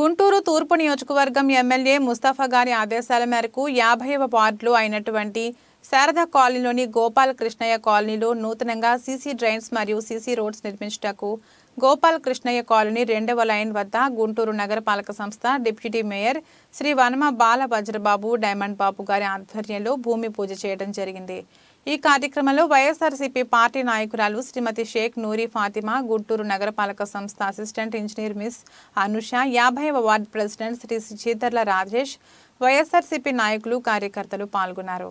గుంటూరు తూర్పు నియోజకవర్గం ఎమ్మెల్యే ముస్తాఫా గారి ఆదేశాల మేరకు యాభైవ వార్డులు అయినటువంటి శారదా కాలనీలోని గోపాల్ కృష్ణయ్య కాలనీలో నూతనంగా సీసీ డ్రైన్స్ మరియు సీసీ రోడ్స్ నిర్మించటకు గోపాల్ కృష్ణయ్య కాలనీ రెండవ లైన్ వద్ద గుంటూరు నగరపాలక సంస్థ deputy mayor Shri Vanama Bala Vajrababu diamond Babu గారి ఆధ్వర్యంలో భూమి పూజ చేయడం జరిగింది ఈ కార్యక్రమంలో వైఎస్ఆర్సీపీ పార్టీ నాయకురాలు శ్రీమతి షేక్ నూరి ఫాతిమా గుంటూరు నగరపాలక సంస్థ అసిస్టెంట్ ఇంజనీర్ మిస్ అనుష యాభైవ వార్డు ప్రెసిడెంట్ శ్రీ సీతర్ల రాజేష్ వైఎస్ఆర్సీపీ నాయకులు కార్యకర్తలు పాల్గొన్నారు